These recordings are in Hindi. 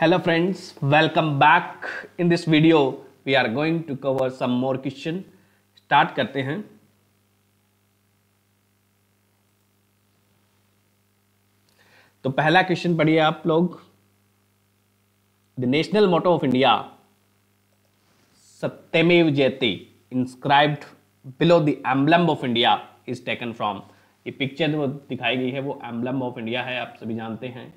hello friends welcome back in this video we are going to cover some more question start करते हैं तो पहला क्वेश्चन पढ़िए आप लोग the national motto of India Satyameva Jayate inscribed below the emblem of India is taken from ये पिक्चर जो दिखाई गई है वो एम्बलम ऑफ इंडिया है आप सभी जानते हैं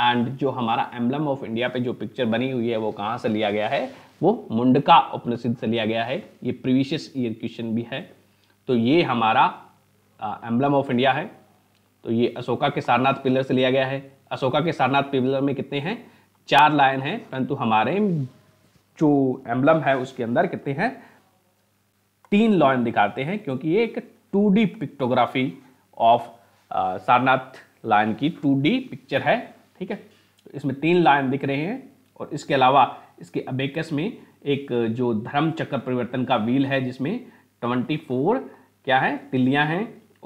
एंड जो हमारा एम्बलम ऑफ इंडिया पे जो पिक्चर बनी हुई है वो कहाँ से लिया गया है वो मुंडका उपनिषद से लिया गया है ये प्रीवियस ईयर क्वेश्चन भी है तो ये हमारा एम्बलम ऑफ इंडिया है तो ये अशोका के सारनाथ पिलर से लिया गया है अशोका के सारनाथ पिलर में कितने हैं चार लायन हैं परंतु हमारे जो एम्बलम है उसके अंदर कितने हैं तीन लॉयन दिखाते हैं क्योंकि ये एक two D pictography of Sarnath lion की टू डी पिक्चर है ठीक है तो इसमें तीन लाइन दिख रहे हैं और इसके अलावा इसके अबेकस में एक जो धर्म चक्र परिवर्तन का व्हील है जिसमें ट्वेंटी फोर क्या है तिल्लियाँ हैं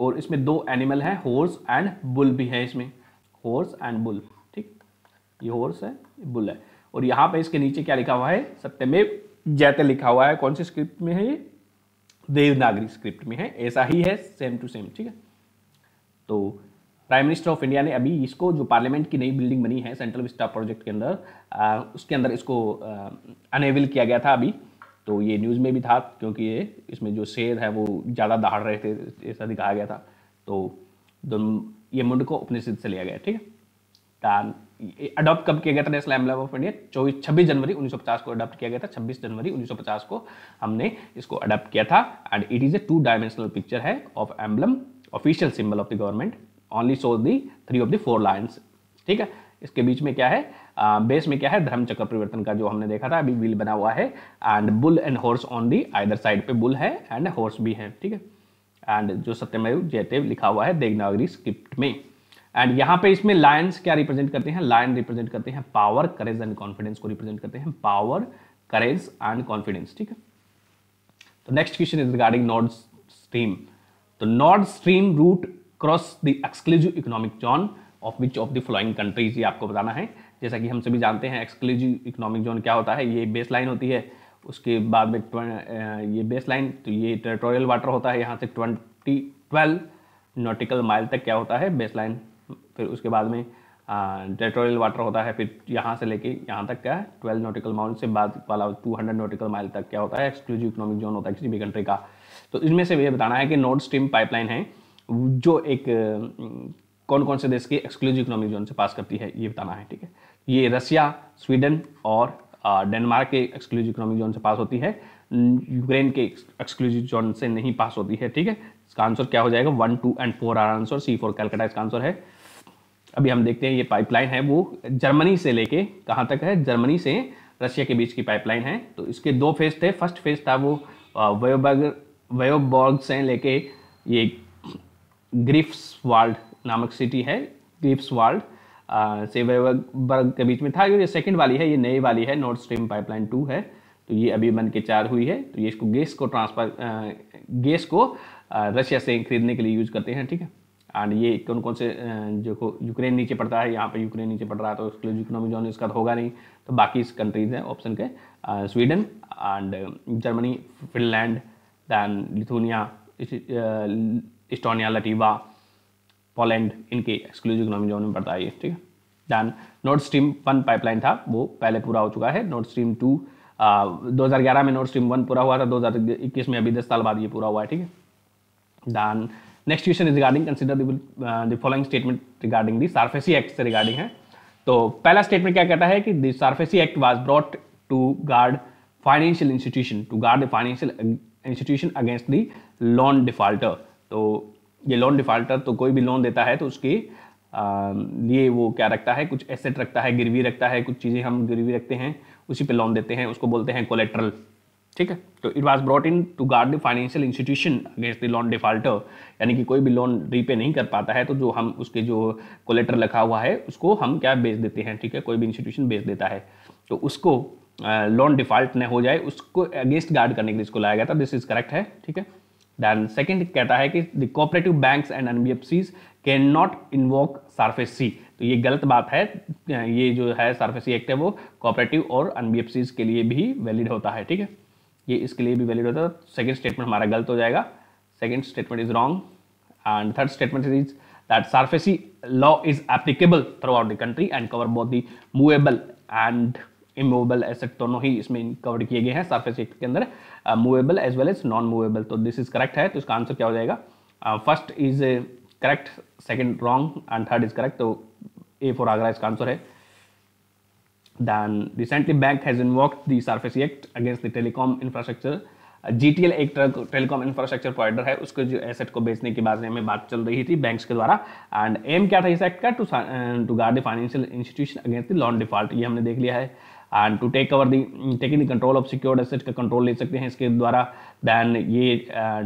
और इसमें दो एनिमल हैं हॉर्स एंड बुल भी है इसमें हॉर्स एंड बुल ठीक ये हॉर्स है बुल है और यहाँ पे इसके नीचे क्या लिखा हुआ है सत्यमेव जैते लिखा हुआ है कौन सी स्क्रिप्ट में है ये देवनागरी स्क्रिप्ट में है ऐसा ही है सेम टू सेम ठीक है तो प्राइम मिनिस्टर ऑफ इंडिया ने अभी इसको जो पार्लियामेंट की नई बिल्डिंग बनी है सेंट्रल विस्टा प्रोजेक्ट के अंदर उसके अंदर इसको अनेबल किया गया था अभी तो ये न्यूज़ में भी था क्योंकि ये इसमें जो शेर है वो ज़्यादा दहाड़ रहे थे ऐसा दिखाया गया था तो ये मुंड को सिद्ध से लिया गया ठीक है अडॉप्ट कब किया गया था नेशनल एम्बलम ऑफ इंडिया चौबीस छब्बीस जनवरी 1950 को अडॉप्ट किया गया था 26 जनवरी 1950 को हमने इसको अडॉप्ट किया था and it is a two dimensional picture है of emblem official symbol of the government only so the three of the four lions ठीक है इसके बीच में क्या है आ, बेस में क्या है धर्म चक्र परिवर्तन का जो हमने देखा था अभी व्हील बना हुआ है and bull and horse on the either side पे बुल है एंड हॉर्स भी है ठीक है एंड जो सत्यमय जयते लिखा हुआ है देवनागरी स्क्रिप्ट में एंड यहाँ पे इसमें लायंस क्या रिप्रेजेंट करते हैं लायन रिप्रेजेंट करते हैं पावर करेज एंड कॉन्फिडेंस को रिप्रेजेंट करते हैं पावर करेज एंड कॉन्फिडेंस ठीक है तो next question is regarding North Stream तो North Stream route cross the exclusive economic zone of which of the following countries ये आपको बताना है जैसा कि हम सभी जानते हैं एक्सक्लूसिव इकोनॉमिक जोन क्या होता है ये बेस लाइन होती है उसके बाद में ये बेस लाइन तो ये टेरिटोरियल वाटर होता है यहाँ से ट्वेंटी ट्वेल्व नोटिकल माइल तक क्या होता है बेस लाइन फिर उसके बाद में टेरिटोरियल वाटर होता है फिर यहाँ से लेके यहाँ तक क्या है ट्वेल्व नोटिकल माउल से बाद वाला टू हंड्रेड नोटिकल माइल तक क्या होता है एक्सक्लूसिव इकोनॉमिक जोन होता है किसी भी कंट्री का तो इसमें से ये बताना है कि नॉर्थ स्ट्रीम पाइपलाइन है जो एक कौन कौन से देश के एक्सक्लूसिव इकोनॉमिक जोन से पास करती है ये बताना है ठीक है ये रशिया स्वीडन और डेनमार्क के एक्सक्लूसिव इकोनॉमिक जोन से पास होती है यूक्रेन के एक्सक्लूसिव जोन से नहीं पास होती है ठीक है इसका आंसर क्या हो जाएगा one two and four are answer C four Calcutta इसका आंसर है अभी हम देखते हैं ये पाइपलाइन है वो जर्मनी से लेके कहाँ तक है जर्मनी से रशिया के बीच की पाइपलाइन है तो इसके दो फेज थे फर्स्ट फेज था वो वयोबर्ग वयोबॉर्ग से लेके ये वर्ल्ड नामक सिटी है वर्ल्ड से वर्ग के बीच में था ये सेकंड वाली है ये नई वाली है नॉर्थ स्ट्रीम पाइपलाइन टू है तो ये अभी बन के चार हुई है तो ये इसको गैस को ट्रांसफर गैस को रशिया से खरीदने के लिए यूज करते हैं ठीक है एंड ये कौन कौन से जो यूक्रेन नीचे पड़ता है यहाँ पे यूक्रेन नीचे पड़ रहा है तो उसके लिए इकोनॉमिक जोन इसका होगा नहीं तो बाकी इस कंट्रीज हैं ऑप्शन के Sweden and Germany Finland then Lithuania Estonia Latvia Poland इनके एक्सक्लूसिव इकोनॉमिक जोन में पड़ता है ये ठीक है then North Stream one pipeline था वो पहले पूरा हो चुका है नॉर्थ स्ट्रीम टू दो हज़ार ग्यारह में नॉर्थ स्ट्रीम वन पूरा हुआ था दो हज़ार इक्कीस में अभी दस साल बाद ये पूरा हुआ है ठीक है then next question is regarding consider the following statement regarding the SARFAESI act से रिगार्डिंग है तो पहला स्टेटमेंट क्या कहता है कि the SARFAESI act was brought to guard financial institution to guard the financial institution against the loan defaulter तो ये लोन डिफ़ाल्टर तो कोई भी लोन देता है तो उसके लिए वो क्या रखता है कुछ एसेट रखता है गिरवी रखता है कुछ चीज़ें हम गिरवी रखते हैं उसी पे लोन देते हैं उसको बोलते हैं कोलेट्रल ठीक है तो it was brought in to guard the financial institution against the loan defaulter यानी कि कोई भी लोन रीपे नहीं कर पाता है तो जो हम उसके जो कोलेटर लिखा हुआ है उसको हम क्या बेच देते हैं ठीक है कोई भी इंस्टीट्यूशन बेच देता है तो उसको लोन डिफॉल्ट न हो जाए उसको अगेंस्ट गार्ड करने के लिए इसको लाया गया था दिस इज करेक्ट है ठीक है Then second कहता है कि द cooperative banks and nbfcs can not invoke c तो ये गलत बात है ये जो है सार्फेस सी एक्ट है वो कॉपरेटिव और अनबीएफसीज के लिए भी वैलिड होता है ठीक है ये इसके लिए भी वैलिड होता है सेकेंड तो स्टेटमेंट हमारा गलत हो जाएगा second statement is wrong and third statement is that SARFAESI law is applicable throughout the country and cover both the movable and immovable asset दोनों ही इसमें कवर किए गए हैं सरफेस एक्ट के अंदर movable as well as non movable तो दिस इज करेक्ट है तो इसका आंसर क्या हो जाएगा first is correct second wrong and third is correct तो ए फॉर आगरा इसका आंसर है then recently then recently bank has SARFAESI act against the telecom infrastructure G T L एक टेलीकॉम इंफ्रास्ट्रक्चर प्रोवाइडर है उसके जो एसेट को बेचने के बारे में बात चल रही थी बैंक्स के द्वारा एंड एम क्या था इस एक्ट का to to guard the financial institution against the loan default ये हमने देख लिया है and to take over the taking the control of secured asset का कंट्रोल ले सकते हैं इसके द्वारा दैन ये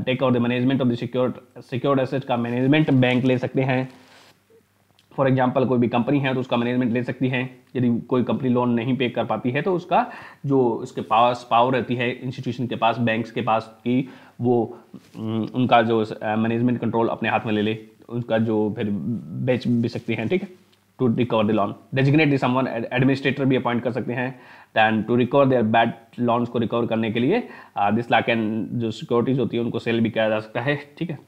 take over the management of the secured secured asset का मैनेजमेंट बैंक ले सकते हैं फॉर एग्जाम्पल कोई भी कंपनी है तो उसका मैनेजमेंट ले सकती है यदि कोई कंपनी लोन नहीं पे कर पाती है तो उसका जो उसके पास पावर रहती है इंस्टीट्यूशन के पास बैंक्स के पास की वो mm, उनका जो मैनेजमेंट uh, कंट्रोल अपने हाथ में ले ले उनका जो फिर बेच भी सकती हैं ठीक है to recover the loan designate someone administrator भी अपॉइंट कर सकते हैं then to recover their bad loans को रिकवर करने के लिए दिस लाख एंड जो सिक्योरिटीज़ होती है उनको सेल भी किया जा सकता है ठीक है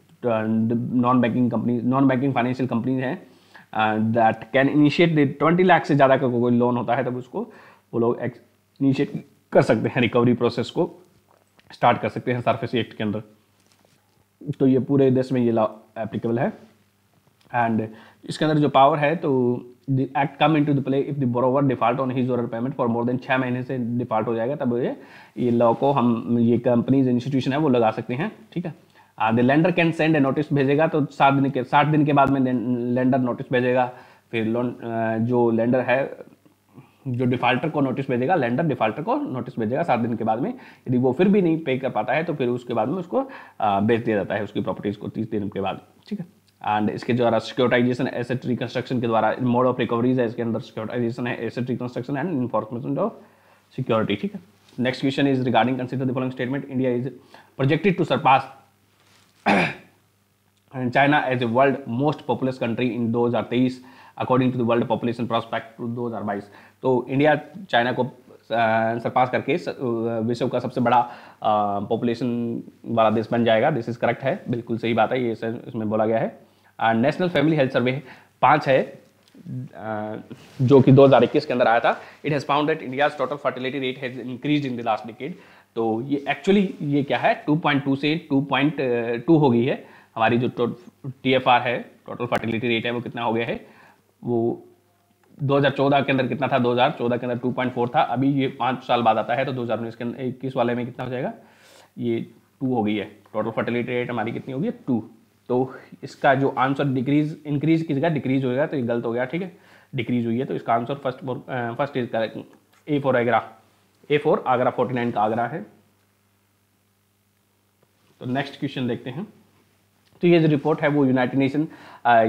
non banking company non banking financial companies हैं that can initiate the twenty lakh से ज़्यादा का कोई लोन होता है तब उसको वो लोग इनिशिएट कर सकते हैं रिकवरी प्रोसेस को स्टार्ट कर सकते हैं सरफेस एक्ट के अंदर तो ये पूरे देश में ये लॉ एप्लीकेबल है एंड इसके अंदर जो पावर है तो the act come in to the play if the borrower default on his or payment for more than छः महीने से डिफॉल्ट हो जाएगा तब ये ये लॉ को हम ये कंपनीज इंस्टीट्यूशन है वो लगा सकते हैं ठीक है the lender can send a notice भेजेगा तो सात दिन के साठ दिन के बाद में लेंडर नोटिस भेजेगा फिर लोन uh, जो लेंडर है जो डिफाल्टर को नोटिस भेजेगा लेंडर डिफाल्टर को नोटिस भेजेगा सात दिन के बाद में यदि वो फिर भी नहीं पे कर पाता है तो फिर उसके बाद में उसको uh, बेच दिया जाता है उसकी प्रॉपर्टीज़ को तीस दिन के बाद ठीक है एंड इसके द्वारा सिक्योरिटाइजेशन एसेट रिकंस्ट्रक्शन के द्वारा मोड ऑफ रिकवरीज है इसके अंदर सिक्योरिटाइजेशन है asset reconstruction and information of security ठीक है next question is regarding consider the following statement India is projected to surpass China as a world most populous country in 2023 according to the world population prospect to 2022 तो इंडिया चाइना को सरपास करके विश्व का सबसे बड़ा पॉपुलेशन वाला देश बन जाएगा दिस इज करेक्ट है बिल्कुल सही बात है ये इसमें बोला गया है नेशनल फैमिली हेल्थ सर्वे पाँच है जो कि 2021 के अंदर आया था it has found that India total fertility rate has increase in the last decade तो ये एक्चुअली ये क्या है 2.2 से 2.2 हो गई है हमारी जो टी एफ आर है टोटल फर्टिलिटी रेट है वो कितना हो गया है वो 2014 के अंदर कितना था 2014 के अंदर 2.4 था अभी ये पाँच साल बाद आता है तो 2019 के अंदर इक्कीस वाले में कितना हो जाएगा ये टू हो गई है टोटल फर्टिलिटी रेट हमारी कितनी होगी टू तो इसका जो आंसर डिक्रीज इंक्रीज की जगह डिक्रीज होगा तो ये गलत हो गया ठीक है डिक्रीज हुई है तो इसका answer first first is correct A for Agra A for Agra forty nine का आगरा है तो नेक्स्ट क्वेश्चन देखते हैं तो ये जो रिपोर्ट है वो यूनाइटेड नेशन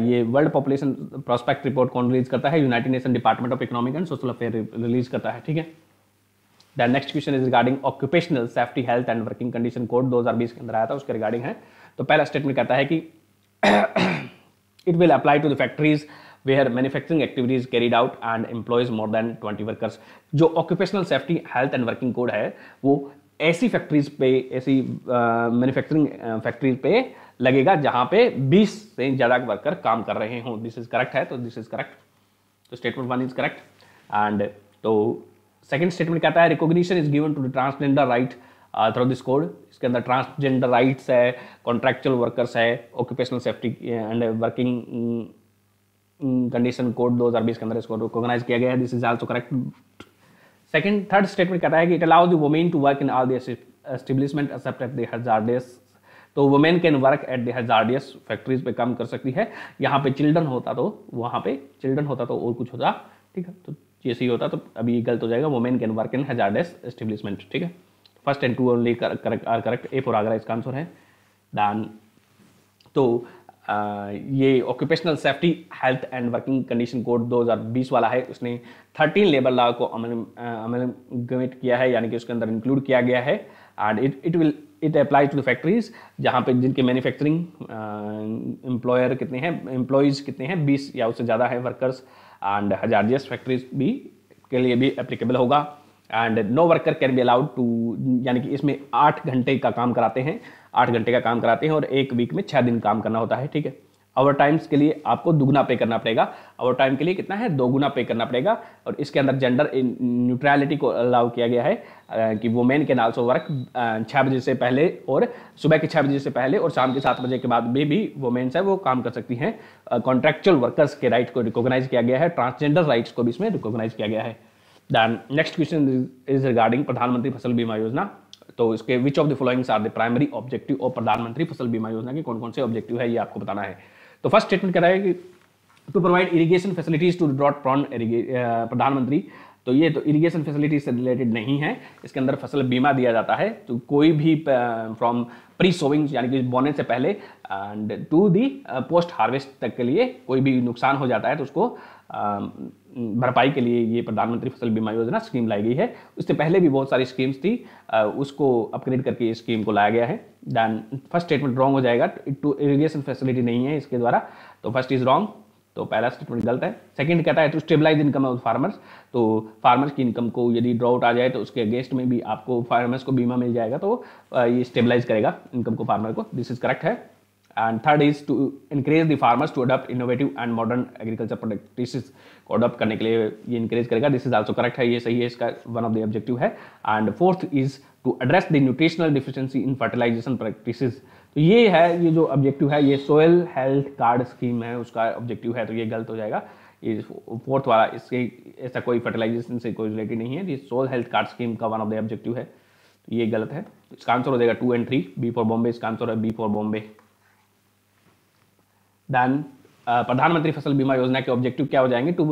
ये वर्ल्ड पॉपुलेशन प्रोस्पेक्ट रिपोर्ट कौन रिलीज करता है United Nation department of economic and social affair release करता है ठीक है the next question is regarding occupational safety health and working condition code 2020 के अंदर आया था उसके रिगार्डिंग है तो पहला स्टेटमेंट कहता है कि it will apply to the factories where manufacturing activities carried out and employs more than twenty workers जो occupational safety health and working code है वो ऐसी फैक्ट्रीज पे ऐसी मैन्युफैक्चरिंग फैक्ट्रीज पे लगेगा जहां पे 20 से ज़्यादा वर्कर काम कर रहे हों दिस इज़ करेक्ट है तो दिस इज़ करेक्ट तो statement one is correct and तो सेकेंड स्टेटमेंट कहता है recognition is given to the transgender right through this code इसके अंदर ट्रांसजेंडर राइट्स है कॉन्ट्रेक्चुअल वर्कर्स है occupational safety and working condition code दो हज़ार बीस के अंदर इसको रिकोगनाइज किया गया है this is also correct second third statement कहता है कि it allow the women to work in all the establishment except at the hazardous तो women can work at the hazardous factories पे काम कर सकती है यहाँ पे चिल्ड्रन होता तो वहाँ पे चिल्ड्रन होता तो और कुछ होता ठीक है तो जैसे ही होता तो अभी गलत हो जाएगा women can work in hazardous establishment ठीक है first and two only correct are correct A for Agra इसका आंसर है दान तो आ, ये occupational safety health and working condition code 2020 वाला है उसने 13 लेबर लॉ को अमलगमेट किया है यानी कि उसके अंदर इंक्लूड किया गया है and it it will it apply to the factories जहाँ पे जिनके मैन्युफैक्चरिंग एम्प्लॉयर कितने हैं एम्प्लॉयज़ कितने हैं बीस या उससे ज़्यादा है वर्कर्स एंड हजारजियस फैक्ट्रीज भी के लिए भी एप्लीकेबल होगा and no worker can be allowed to यानी कि इसमें आठ घंटे का काम कराते हैं आठ घंटे का काम कराते हैं और एक वीक में छः दिन काम करना होता है ठीक है ओवर टाइम्स के लिए आपको दोगुना पे करना पड़ेगा ओवर टाइम के लिए कितना है दोगुना पे करना पड़ेगा और इसके अंदर जेंडर न्यूट्रैलिटी को अलाउ किया गया है कि वुमेन कैन आल्सो वर्क छः बजे से पहले और सुबह के छः बजे से पहले और शाम के सात बजे के बाद में भी वुमेन्स है वो काम कर सकती हैं कॉन्ट्रेक्चुअल वर्कर्स के राइट को रिकोगनाइज किया गया है ट्रांसजेंडर राइट्स को भी इसमें रिकोगनाइज किया गया है then next question is regarding Pradhanmantri Fasal Bima Yojana तो इसके which of the followings are the primary objective और प्रधानमंत्री फसल बीमा योजना के कौन कौन से ऑब्जेक्टिव है ये आपको बताना है तो फर्स्ट स्टेटमेंट कह रहा है कि to provide irrigation facilities to drought prone Pradhanmantri तो ये तो इरीगेशन फैसिलिटीज से रिलेटेड नहीं है इसके अंदर फसल बीमा दिया जाता है तो कोई भी फ्रॉम प्री सोविंग यानी कि बोने से पहले and to the post harvest तक के लिए कोई भी नुकसान हो जाता है तो उसको भरपाई के लिए ये प्रधानमंत्री फसल बीमा योजना स्कीम लाई गई है उससे पहले भी बहुत सारी स्कीम्स थी उसको अपग्रेड करके इस स्कीम को लाया गया है दैन फर्स्ट स्टेटमेंट रॉन्ग हो जाएगा टू इरीगेशन फैसिलिटी नहीं है इसके द्वारा तो फर्स्ट इज रॉन्ग तो पहला स्टेटमेंट गलत है सेकंड कहता है to stabilize income of farmers तो फार्मर्स की इनकम को यदि ड्रॉआउट आ जाए तो उसके अगेंस्ट में भी आपको फार्मर्स को बीमा मिल जाएगा तो ये स्टेबलाइज करेगा इनकम को फार्मर को दिस इज करेक्ट है And third is to increase the farmers to adopt innovative and modern agriculture practice को अडॉप्ट करने के लिए ये इंक्रेज करेगा दिस इज आल्सो करेक्ट है ये सही है इसका वन ऑफ द ऑब्जेक्टिव है and fourth is to address the nutritional deficiency in fertilization practice तो ये है ये जो ऑब्जेक्टिव है ये सोयल हेल्थ कार्ड स्कीम है उसका ऑब्जेक्टिव है तो ये गलत हो जाएगा ये फोर्थ वाला इसके ऐसा कोई फर्टिलाइजेशन से कोई रिलेटेड नहीं है ये सोयल हेल्थ कार्ड स्कीम का वन ऑफ द ऑब्जेक्टिव है तो ये गलत है इसका आंसर हो जाएगा two and three B for Bombay इसका आंसर है बी फॉर बॉम्बे दैन प्रधानमंत्री फसल बीमा योजना के ऑब्जेक्टिव क्या हो जाएंगे to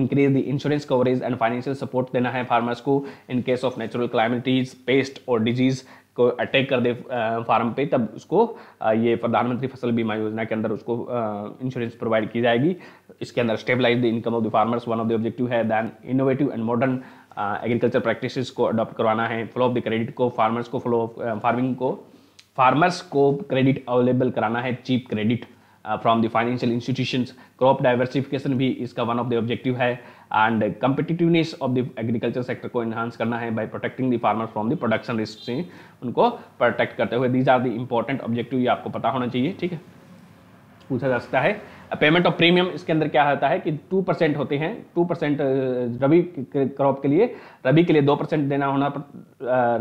increase the insurance coverage and financial support देना है फार्मर्स को in case of natural calamities pest और डिजीज को अटैक कर दे फार्म पे तब उसको ये प्रधानमंत्री फसल बीमा योजना के अंदर उसको इंश्योरेंस प्रोवाइड की जाएगी इसके अंदर stabilize the income of the farmers one of the objective है then innovative and modern agriculture practice को अडॉप्ट करवाना है फ्लो ऑफ द क्रेडिट को फार्मर्स को फ्लो ऑफ फार्मिंग को फार्मर्स को क्रेडिट अवेलेबल कराना है cheap credit from the financial institution crop diversification भी इसका वन ऑफ द ऑब्जेक्टिव है and competitiveness of the agriculture sector को इन्हांस करना है by protecting the farmer from the production risk से उनको प्रोटेक्ट करते हुए these are the important objective ये आपको पता होना चाहिए ठीक है पूछा जा सकता है पेमेंट ऑफ प्रीमियम इसके अंदर क्या होता है कि टू परसेंट होते हैं टू परसेंट रबी क्रॉप के लिए रबी के लिए दो परसेंट देना होना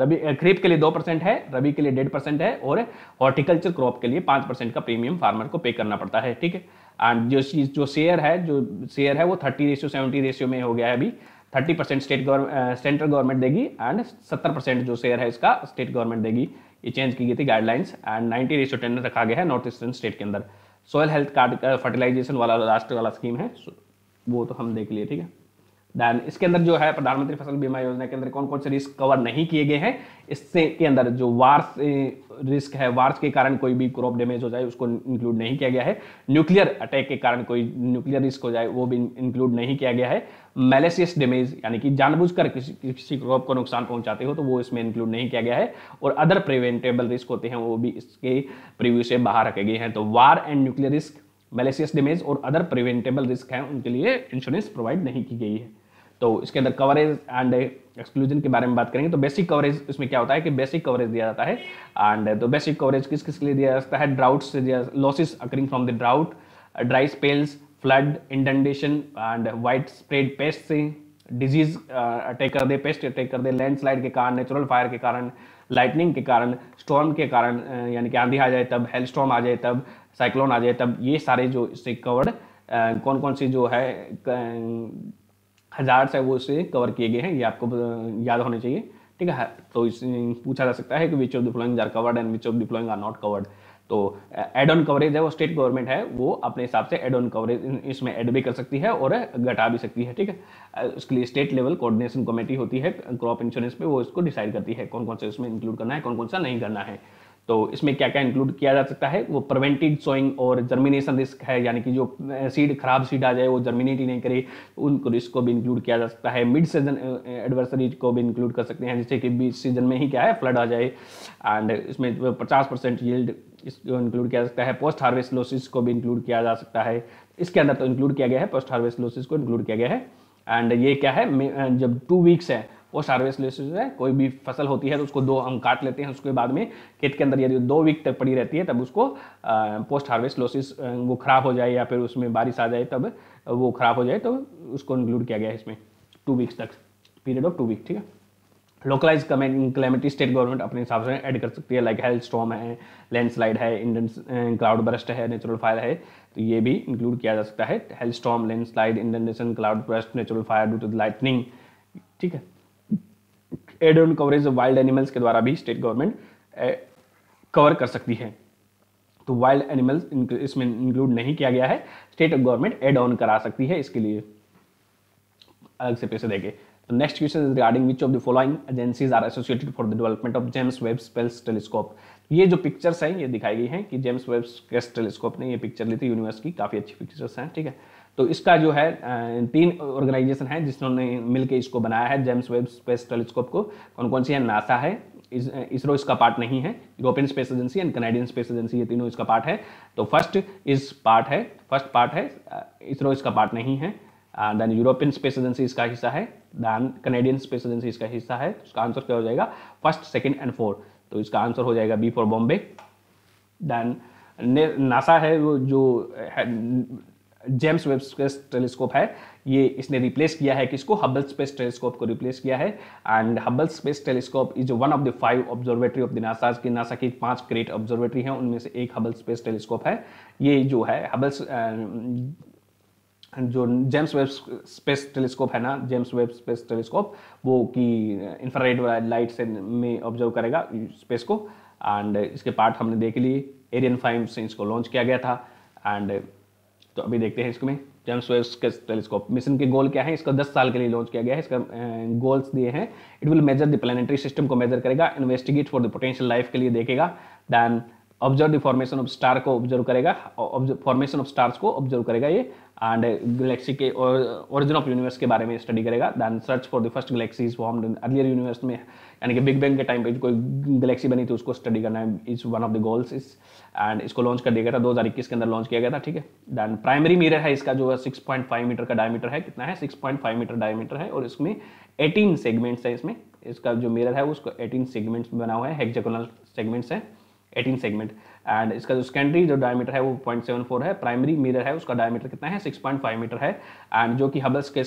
रबी खरीफ के लिए दो परसेंट है रबी के लिए डेढ़ परसेंट है और हॉर्टिकल्चर क्रॉप के लिए पाँच परसेंट का प्रीमियम फार्मर को पे करना पड़ता है ठीक है एंड जो जो शेयर है जो शेयर है वो थर्टी रेशियो सेवेंटी रेशियो में हो गया है अभी thirty percent state government central government देगी एंड सत्तर परसेंट जो शेयर है इसका स्टेट गवर्नमेंट देगी ये चेंज की गई थी guidelines and ninety ratio ten रखा गया है नॉर्थ ईस्टर्न स्टेट के अंदर सोयल हेल्थ कार्ड का फर्टिलाइजेशन वाला लास्ट वाला स्कीम है वो तो हम देख लिए ठीक है देन इसके अंदर जो है प्रधानमंत्री फसल बीमा योजना के अंदर कौन कौन से रिस्क कवर नहीं किए गए हैं इससे के अंदर जो वार्स रिस्क है वार्स के कारण कोई भी क्रॉप डैमेज हो जाए उसको इंक्लूड नहीं किया गया है न्यूक्लियर अटैक के कारण कोई न्यूक्लियर रिस्क हो जाए वो भी इंक्लूड नहीं किया गया है मेलेसियस डैमेज यानी कि जानबूझकर किसी किसी क्रॉप को नुकसान पहुंचाते हो तो वो इसमें इंक्लूड नहीं किया गया है और अदर प्रिवेंटेबल रिस्क होते हैं वो भी इसके प्रिव्यू से बाहर रखे गए हैं तो war and nuclear risk malicious damage और अदर प्रिवेंटेबल रिस्क हैं उनके लिए इंश्योरेंस प्रोवाइड नहीं की गई है तो इसके अंदर कवरेज एंड एक्सक्लूजन के बारे में बात करेंगे तो बेसिक कवरेज इसमें क्या होता है कि बेसिक कवरेज दिया जाता है एंड तो बेसिक कवरेज किस किस के लिए दिया जाता है ड्राउट से दिया losses occurring from the drought dry spells flood inundation and wide spread pest से डिजीज अटैक uh, कर दे पेस्ट अटैक कर दे लैंडस्लाइड के कारण नेचुरल फायर के कारण लाइटनिंग के कारण स्टॉर्म के कारण uh, यानी कि आंधी आ जाए तब हेल स्टॉर्म आ जाए तब साइक्लोन आ जाए तब ये सारे जो इससे कवर्ड uh, कौन कौन सी जो है हज़ार से वो इसे कवर किए गए हैं ये आपको याद होने चाहिए ठीक है तो इस पूछा जा सकता है कि which of the are covered and which of the are not covered तो एड ऑन कवरेज है वो स्टेट गवर्नमेंट है वो अपने हिसाब से एड ऑन कवरेज इसमें ऐड भी कर सकती है और घटा भी सकती है ठीक है उसके लिए स्टेट लेवल कोऑर्डिनेशन कमेटी होती है क्रॉप इंश्योरेंस पे वो इसको डिसाइड करती है कौन कौन सा इसमें इंक्लूड करना है कौन कौन सा नहीं करना है तो इसमें क्या क्या इंक्लूड किया जा सकता है वो प्रिवेंटेड सोइंग और जर्मिनेशन रिस्क है यानी कि जो सीड खराब सीड आ जाए वो जर्मिनेट ही नहीं करे उनको रिस्क को भी इंक्लूड किया जा सकता है मिड सीजन एडवर्सरीज को भी इंक्लूड कर सकते हैं जैसे कि बीच सीजन में ही क्या है फ्लड आ जाए एंड इसमें पचास परसेंट यील्ड इसको इंक्लूड किया जा सकता है पोस्ट हार्वेस्ट लॉसेस को भी इंक्लूड किया जा सकता है इसके अंदर तो इंक्लूड किया गया है पोस्ट हार्वेस्ट लॉसेस को इंक्लूड किया गया है एंड ये क्या है जब टू वीक्स है पोस्ट हार्वेस्ट हार्वेस्टलेशन है कोई भी फसल होती है तो उसको दो हम काट लेते हैं उसके बाद में खेत के अंदर यदि दो वीक तक पड़ी रहती है तब उसको पोस्ट हार्वेस्ट लोसिस वो खराब हो जाए या फिर उसमें बारिश आ जाए तब वो खराब हो जाए तो उसको इंक्लूड किया गया है इसमें टू वीक्स तक पीरियड ऑफ टू वीक ठीक है लोकलाइज क्लाइमेटी स्टेट गवर्नमेंट अपने हिसाब से ऐड कर सकती है लाइक हेल्थ स्टॉम है लैंडस्लाइड है इंडन क्लाउड ब्रस्ट है नेचुरल फायर है तो ये भी इंक्लूड किया जा सकता है hail storm slide inundation cloud burst natural fire due to lightning ठीक है add on coverage wild animals के द्वारा भी स्टेट गवर्नमेंट कवर कर सकती है तो वाइल्ड एनिमल्स इसमें इंक्लूड नहीं किया गया है स्टेट गवर्नमेंट एड ऑन करा सकती है इसके लिए अलग से पैसे देके तो next question is regarding which of the following agencies are associated for the development of James Webb space telescope ये जो पिक्चर्स हैं ये दिखाई गई हैं कि जेम्स वेब स्पेस टेलीस्कोप ने ये पिक्चर ली थी यूनिवर्स की काफ़ी अच्छी पिक्चर्स हैं ठीक है तो इसका जो है तीन ऑर्गेनाइजेशन है जिन्होंने मिलकर इसको बनाया है जेम्स वेब स्पेस टेलीस्कोप को कौन कौन सी है नासा है इस, इसरो इसका पार्ट नहीं है European space agency and Canadian space agency ये तीनों इसका पार्ट है तो फर्स्ट इस पार्ट है फर्स्ट पार्ट है इसरो इसका पार्ट नहीं है देन यूरोपियन स्पेस एजेंसी इसका हिस्सा है दैन कनेडियन स्पेस एजेंसी इसका हिस्सा है उसका आंसर क्या हो जाएगा फर्स्ट सेकेंड एंड फोर्थ तो इसका आंसर हो जाएगा B for Bombay then NASA है वो जो जेम्स वेब स्पेस टेलीस्कोप है ये इसने रिप्लेस किया है किसको हबल स्पेस टेलीस्कोप को रिप्लेस किया है and Hubble space telescope is one of the five observatory of the NASA की नासा की पांच ग्रेट ऑब्जर्वेटरी हैं उनमें से एक हबल स्पेस टेलीस्कोप है ये जो है हबल अं, जो जेम्स वेब स्पेस टेलीस्कोप है ना जेम्स वेब स्पेस टेलीस्कोप वो कि इंफ्रारेड लाइट से में ऑब्जर्व करेगा स्पेस को एंड इसके पार्ट हमने देख लिए एरियन फाइव से इसको लॉन्च किया गया था एंड तो अभी देखते हैं इसमें जेम्स वेब के टेलीस्कोप मिशन के गोल क्या है इसका 10 साल के लिए लॉन्च किया गया है इसका गोल्स दिए हैं it will measure the planetary system को मेजर करेगा investigate for the potential life के लिए देखेगा then observe the formation of star को ऑब्जर्व करेगा फॉर्मेशन ऑफ स्टार्स को ऑब्जर्व करेगा ये एंड गलेक्सी uh, के ओरिजिन ऑफ यूनिवर्स के बारे में स्टडी करेगा then search for the first galaxies form in earlier universe में यानी कि बिग बैंग के टाइम पे कोई गलेक्सी बनी थी तो उसको स्टडी करना है is one of the goals is and इसको लॉन्च कर दिया गया था दो हज़ार इक्कीस के अंदर लॉन्च किया गया था ठीक है दैन प्राइमरी मीर है इसका जो सिक्स पॉइंट फाइव मीटर का डायमीटर है कितना है six point five meter diameter है और इसमें एटीन सेगमेंट्स है इसमें इसका जो मिरर है उसको एटीन सेगमेंट्स में बना हुआ है हेक्जागोनल सेगमेंट्स हैं एटीन सेगमेंट एंड इसका जो सेकेंडरी जो डायमीटर है वो पॉइंट है प्राइमरी मिरर है उसका डायमीटर कितना है सिक्स मीटर है एंड जो कि हबल्स के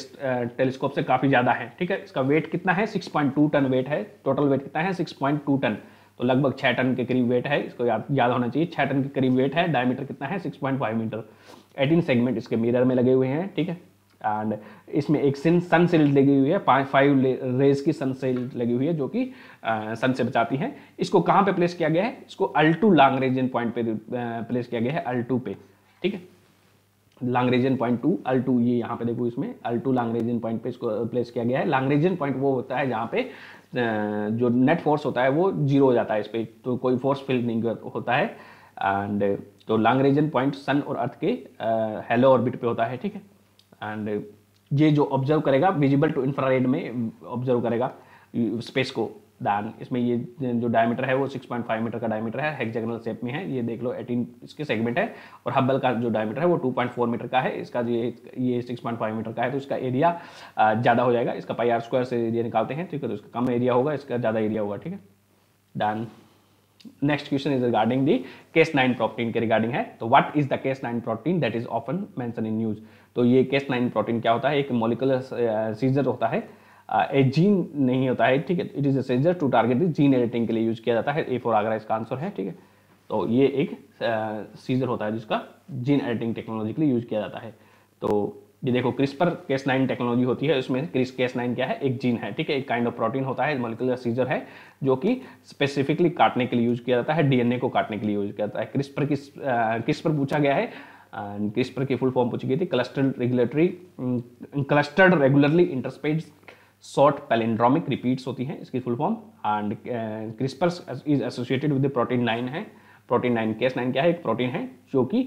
टेलीस्कोप से काफ़ी ज़्यादा है ठीक है इसका वेट कितना है सिक्स टन वेट है टोटल वेट कितना है सिक्स टन तो लगभग छः टन के करीब वेट है इसको याद याद होना चाहिए छः टन के करीब वेट है डायमीटर कितना है फाइव मीटर एटीन सेगमेंट इसके मिरर में लगे हुए हैं ठीक है एंड इसमें एक सिन सन सेल्ड लगी हुई है पाँच फाइव रेज की सन लगी हुई है जो कि सन से बचाती हैं इसको कहाँ पे प्लेस किया गया है इसको अल्टू लॉन्ग रेंज पॉइंट पे प्लेस किया गया है अल्टू पे ठीक है Lagrangian point two L two ये यहाँ पे देखो इसमें अल टू लांग्रेजियन पॉइंट पे इसको प्लेस किया गया है लांग्रेजियन पॉइंट वो होता है जहाँ पे जो नेट फोर्स होता है वो जीरो हो जाता है इस पर तो कोई फोर्स फील्ड नहीं होता है एंड तो लांग्रेजियन पॉइंट सन और अर्थ के हेलो ऑर्बिट पे होता है ठीक है एंड uh, ये जो ऑब्जर्व करेगा विजिबल टू इंफ्रारेड में ऑब्जर्व uh, करेगा स्पेस uh, को दान इसमें ये जो डायमीटर है वो 6.5 मीटर का डायमीटर है हेक्जेगनल शेप में है ये देख लो 18 इसके सेगमेंट है और हब्बल का जो डायमीटर है वो 2.4 मीटर का है इसका जो ये 6.5 मीटर का है तो इसका एरिया ज़्यादा हो जाएगा इसका पाई आर स्क्वायर से एरिया निकालते हैं ठीक है तो इसका कम एरिया होगा इसका ज़्यादा एरिया होगा ठीक है done next question is regarding the Cas nine protein के रिगार्डिंग है तो what is the Cas nine protein that is often mention in news तो ये केस नाइन प्रोटीन क्या होता है एक मोलिकुलर सीजर होता है ए जीन नहीं होता है ठीक है it is a scissor to target this gene editing के लिए यूज किया जाता है ए फोर आगरा इसका आंसर है ठीक है तो ये एक सीजर होता है जिसका जीन एडिटिंग टेक्नोलॉजी के लिए यूज किया जाता है तो ये देखो क्रिस्पर केस नाइन टेक्नोलॉजी होती है उसमें क्रिस केस नाइन क्या है एक जीन है ठीक है एक काइंड ऑफ प्रोटीन होता है मोलिकुलर सीजर है जो कि स्पेसिफिकली काटने के लिए यूज किया जाता है डीएनए को काटने के लिए यूज किया जाता है क्रिस्पर किस क्रिस्पर पूछा गया है क्रिस्पर की फुल फॉर्म पूछी गई थी clustered regulatory clustered regularly interspaced short palindromic repeats होती हैं इसकी full form and CRISPR is associated with protein nine है प्रोटीन नाइन केस नाइन क्या है एक प्रोटीन है जो कि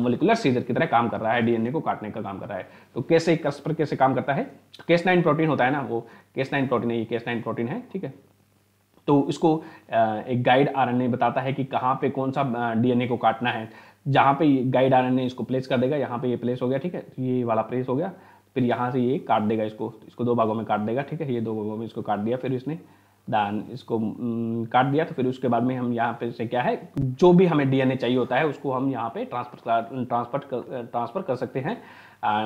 मोलिकुलर सीजर की तरह काम कर रहा है डीएनए को काटने का काम कर रहा है तो कैसे एक कस पर कैसे काम करता है तो केस नाइन प्रोटीन होता है ना वो केस नाइन प्रोटीन है ये केस नाइन प्रोटीन है ठीक है तो इसको एक गाइड आरएनए बताता है कि कहाँ पे कौन सा डीएनए को काटना है जहाँ पे गाइड आरएनए इसको प्लेस कर देगा यहाँ पे ये प्लेस हो गया ठीक है ये वाला प्लेस हो गया फिर यहाँ से ये काट देगा इसको इसको दो भागों में काट देगा ठीक है ये दो भागों में इसको काट दिया फिर इसने दान इसको काट दिया तो फिर उसके बाद में हम यहाँ पे से क्या है जो भी हमें डीएनए चाहिए होता है उसको हम यहाँ पे ट्रांसफर ट्रांसफर कर ट्रांसफर कर सकते हैं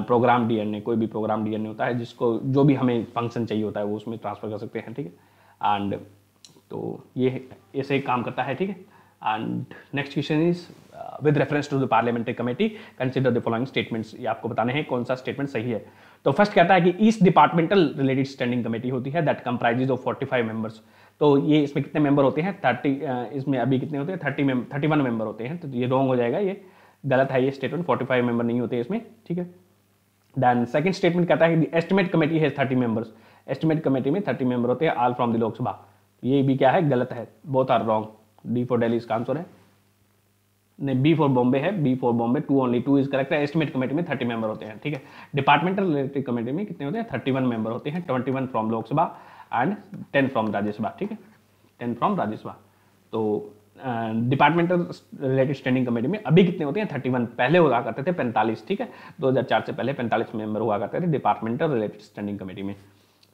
प्रोग्राम डीएनए कोई भी प्रोग्राम डीएनए होता है जिसको जो भी हमें फंक्शन चाहिए होता है वो उसमें ट्रांसफर कर सकते हैं ठीक है एंड तो ये ऐसे काम करता है ठीक है and next question is with reference to the parliamentary committee consider the following statements ये आपको बताने हैं कौन सा स्टेटमेंट सही है तो फर्स्ट कहता है कि east departmental related standing committee होती है that comprises of forty five members तो ये इसमें कितने मेंबर होते हैं थर्टी इसमें अभी कितने होते हैं थर्टी में थर्टी वन मेंबर होते हैं तो ये रॉन्ग हो जाएगा ये गलत है ये स्टेटमेंट फोर्टी फाइव मेंबर नहीं होते इसमें ठीक है देन सेकंड स्टेटमेंट कहता है कि एस्टिमेट कमेटी है थर्टी मेंबर्स एस्टिमेट कमेटी में थर्टी मेंबर होते हैं आल फ्रॉम द लोकसभा ये भी क्या है गलत है both are wrong D for Delhi इसका आंसर है नहीं बी फॉर बॉम्बे है B for Bombay two only two is correct है एस्टिमेट कमेटी में थर्टी मेंबर होते हैं ठीक है डिपार्टमेंटल रिलेटेड कमेटी में कितने होते हैं थर्टी वन मेंबर होते हैं twenty one from Lok Sabha and ten from Rajya Sabha ठीक है टेन फ्रॉम राज्यसभा तो डिपार्टमेंटल रिलेटेड स्टैंडिंग कमेटी में अभी कितने होते हैं थर्टी वन पहले हुआ करते थे पैंतालीस ठीक है दो हज़ार चार से पहले पैंतालीस मेंबर हुआ करते थे डिपार्टमेंटल रिलेटेड स्टैंडिंग कमेटी में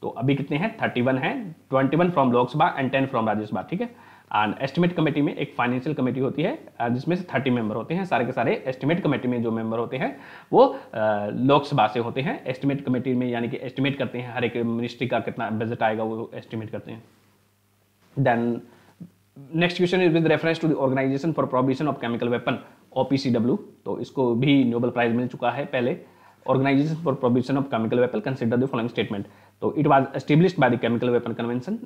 तो अभी कितने हैं थर्टी वन है twenty one from Lok Sabha and ten from Rajya Sabha ठीक है एंड एस्टिमेट कमेटी में एक फाइनेंशियल कमेटी होती है uh, जिसमें से थर्टी मेंबर होते हैं सारे के सारे एस्टिमेट कमेटी में जो मेंबर होते हैं वो uh, लोकसभा से होते हैं एस्टिमेट कमेटी में यानी कि एस्टिमेट करते हैं हर एक मिनिस्ट्री का कितना बजट आएगा वो एस्टिमेट करते हैं then next question is with reference to the organization for prohibition of chemical weapon ओ तो इसको भी नोबल प्राइज मिल चुका है पहले organization for prohibition of chemical weapon consider the following statement तो it was established by the chemical weapon convention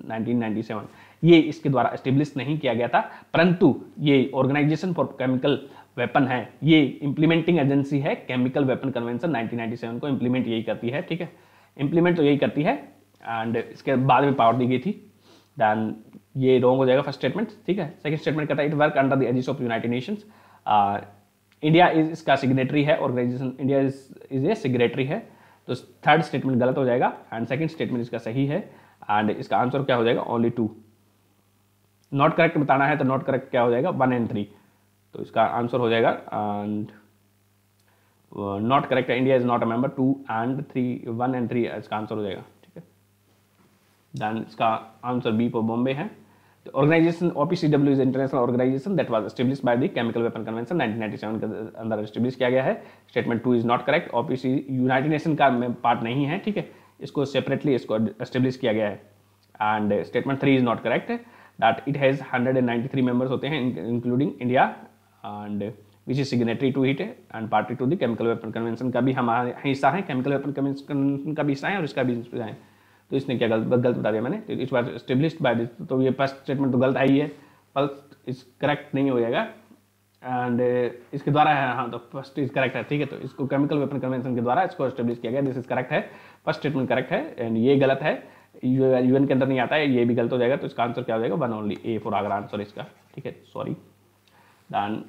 1997 ये इसके द्वारा एस्टेब्लिश नहीं किया गया था परंतु ये ऑर्गेनाइजेशन फॉर केमिकल वेपन है ये इंप्लीमेंटिंग एजेंसी है केमिकल वेपन कन्वेंशन 1997 को इंप्लीमेंट यही करती है ठीक है इंप्लीमेंट तो यही करती है एंड इसके बाद में पावर दी गई थी दैन ये रॉन्ग हो जाएगा फर्स्ट स्टेटमेंट ठीक है सेकंड स्टेटमेंट कहता है it work under the aegis of United Nations India is इसका सिग्नेटरी है organization India is is a signatory है तो थर्ड स्टेटमेंट गलत हो जाएगा एंड सेकेंड स्टेटमेंट इसका सही है एंड इसका आंसर क्या हो जाएगा ओनली टू नॉट करेक्ट बताना है तो नॉट करेक्ट क्या हो जाएगा वन एंड थ्री तो इसका आंसर हो जाएगा and not correct India is not a member two and three one and three इसका आंसर हो जाएगा ठीक है देन इसका आंसर बी पर बॉम्बे है The organization OPCW is international organization that was establish by the chemical weapon convention 1997 के अंदर एस्टेब्लिश किया गया है statement two is not correct OPC United Nation का पार्ट नहीं है ठीक है इसको सेपरेटली इसको एस्टेब्लिश किया गया है and statement three is not correct that it has hundred and ninety three members होते हैं including India and which is signatory to it and party to the chemical weapon convention का भी हमारा हिस्सा है केमिकल वेपन कन्वेंशन का भी हिस्सा है और इसका भी हिस्सा है तो इसने क्या गलत गलत बता दिया मैंने तो इस बार स्टेब्लिश बाय दिस तो ये फर्स्ट स्टेटमेंट तो गलत आई है पल्स इज करेक्ट नहीं हो जाएगा एंड uh, इसके द्वारा है हाँ तो फर्स्ट इज करेक्ट है ठीक है तो इसको केमिकल वेपन कन्वेंशन के द्वारा इसको स्टेब्लिश किया गया दिस इज करेक्ट है फर्स्ट स्टेटमेंट करेक्ट है एंड ये गलत है यूएन के अंदर नहीं आता है ये भी गलत हो जाएगा तो इसका आंसर क्या हो जाएगा one only A for Agra answer इसका ठीक है सॉरी डन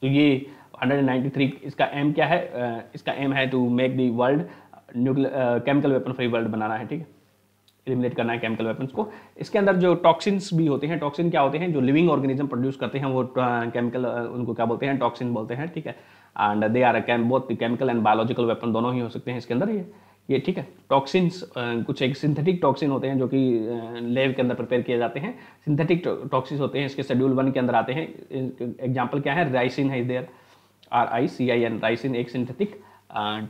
तो ये 193 इसका एम क्या है uh, इसका एम है to make the world nuclear chemical weapon free world बनाना है ठीक है एलिमिनेट करना है केमिकल वेपन्स को इसके अंदर जो टॉक्सिन्स भी होते हैं टॉक्सिन क्या होते हैं जो लिविंग ऑर्गेनिज्म प्रोड्यूस करते हैं वो केमिकल उनको क्या बोलते हैं टॉक्सिन बोलते हैं ठीक है and they are came both chemical and biological weapon दोनों ही हो सकते हैं इसके अंदर ये ये ठीक है टॉक्सिन्स कुछ एक सिंथेटिक टॉक्सिन होते हैं जो कि लेव के अंदर प्रिपेयर किए जाते हैं सिंथेटिक टॉक्सिस होते हैं इसके शेड्यूल वन के अंदर आते हैं एग्जाम्पल क्या है राइसिन है there are I C I N ricin एक सिंथेटिक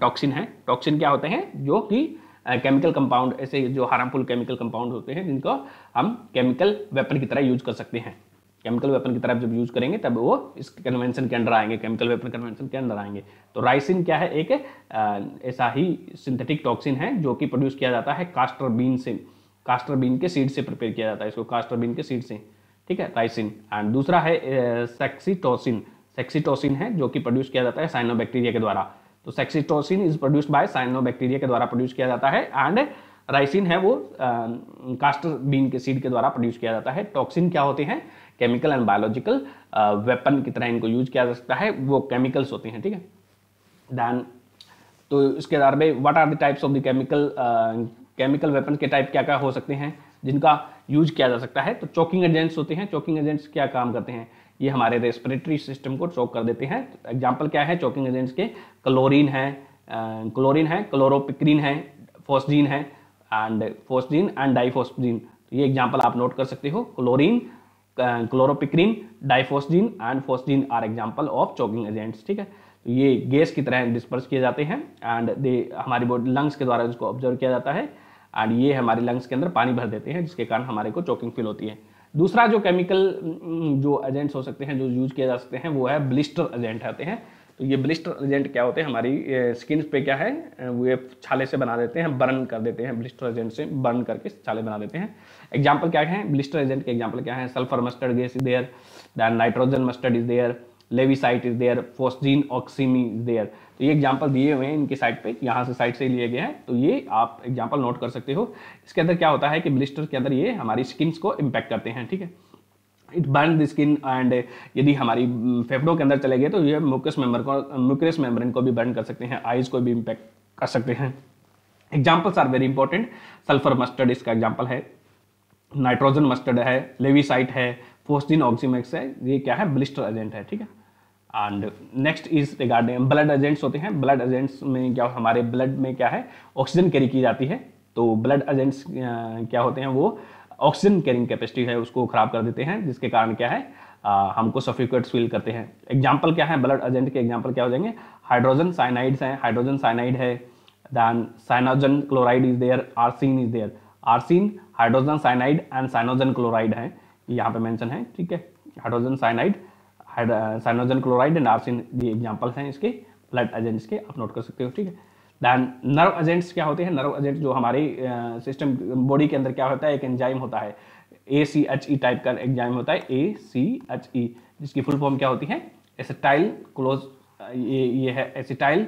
टॉक्सिन है टॉक्सिन क्या होते हैं जो कि केमिकल कंपाउंड ऐसे जो हार्मफुल केमिकल कंपाउंड होते हैं जिनको हम केमिकल वेपन की तरह यूज कर सकते हैं केमिकल वेपन की तरह जब यूज करेंगे तब वो इस कन्वेंशन के अंदर आएंगे केमिकल वेपन कन्वेंशन के अंदर आएंगे तो राइसिन क्या है एक ऐसा ही सिंथेटिक टॉक्सिन है जो कि प्रोड्यूस किया जाता है कास्टर बीन से कास्टर बीन के सीड से प्रिपेयर किया जाता है इसको कास्टर बीन के सीड से ठीक है राइसिन एंड दूसरा है सेक्सीटोसिन सेक्सीटोसिन है जो कि प्रोड्यूस किया जाता है साइनोबैक्टीरिया के द्वारा तो saxitoxin is produced by cyano bacteria के द्वारा प्रोड्यूस किया जाता है एंड राइसिन है वो कास्टर बीन के सीड के द्वारा प्रोड्यूस किया जाता है टॉक्सिन क्या होते हैं केमिकल एंड बायोलॉजिकल वेपन की तरह इनको यूज किया जा सकता है वो केमिकल्स होते हैं ठीक है दैन तो इसके आधार में what are the types of the chemical chemical weapon के टाइप क्या क्या हो सकते हैं जिनका यूज किया जा सकता है तो चौकिंग एजेंट्स होते हैं चौकिंग एजेंट्स क्या काम करते हैं ये हमारे रेस्पिरेटरी सिस्टम को चौक कर देते हैं एग्जाम्पल क्या है चौकिंग एजेंट्स के क्लोरीन है क्लोरीन अं, है क्लोरोपिक्रीन है फोस्टीन है एंड फोस्टीन एंड डाइफोस्टीन ये एग्जाम्पल आप नोट कर सकते हो chlorine chloropicrin diphosgene and phosgene are example of choking agents ठीक है तो ये गैस की तरह डिस्पर्स किए जाते हैं एंड दे हमारी बॉडी लंग्स के द्वारा इसको ऑब्जर्व किया जाता है एंड ये हमारे लंग्स के अंदर पानी भर देते हैं जिसके कारण हमारे को चौकिंग फील होती है दूसरा जो केमिकल mm, जो एजेंट्स हो सकते हैं जो यूज किए जा सकते हैं वो है ब्लिस्टर एजेंट आते हैं तो ये ब्लिस्टर एजेंट क्या होते हैं हमारी स्किन पे क्या है वे छाले से बना देते हैं बर्न कर देते हैं ब्लिस्टर एजेंट से बर्न करके छाले बना देते हैं एग्जाम्पल क्या है ब्लिस्टर एजेंट के एग्जाम्पल क्या है sulphur mustard gas is there then nitrogen mustard is there lewisite is there phosgene oxime is there तो ये एग्जाम्पल दिए हुए हैं इनके साइड पे यहाँ से साइड से लिए गए हैं तो ये आप एग्जाम्पल नोट कर सकते हो इसके अंदर क्या होता है कि ब्लिस्टर के अंदर ये हमारी स्किन्स को इम्पैक्ट करते हैं ठीक है it burn the skin and यदि हमारी फेफड़ों के अंदर चले गए तो ये म्यूकस मेम्बर को म्यूकस मेम्ब्रेन को भी बर्न कर सकते हैं आइज को भी इम्पैक्ट कर सकते हैं examples are very important sulphur mustard इसका एग्जाम्पल है नाइट्रोजन मस्टर्ड है लेविसाइट है फोस्टिन ऑक्सीमेक्स है ये क्या है ब्लिस्टर एजेंट है ठीक है and next is regarding blood agents होते हैं ब्लड एजेंट्स में क्या हमारे ब्लड में क्या है ऑक्सीजन कैरी की जाती है तो ब्लड एजेंट्स क्या होते हैं वो ऑक्सीजन कैरिंग कैपेसिटी है उसको ख़राब कर देते हैं जिसके कारण क्या है आ, हमको सफिकट्स फील करते हैं एग्जाम्पल क्या है ब्लड एजेंट के एग्जाम्पल क्या हो जाएंगे हाइड्रोजन साइनाइड्स हैं हाइड्रोजन साइनाइड है then cyanogen chloride is there arsine is there arsine hydrogen cyanide and cyanogen chloride है यहाँ पे मेंशन है ठीक है hydrogen cyanide cyanogen chloride and arsine ये एग्जाम्पल्स हैं इसके ब्लड एजेंट्स के आप नोट कर सकते हो ठीक है दैन नर्व एजेंट्स क्या होते हैं नर्व एजेंट्स जो हमारे सिस्टम uh, बॉडी के अंदर क्या होता है एक एंजाइम होता है A C H E type का एग्जाइम होता है ए सी एच ई जिसकी फुल फॉर्म क्या होती है एसिटाइल क्लोज uh, ये ये है acetyl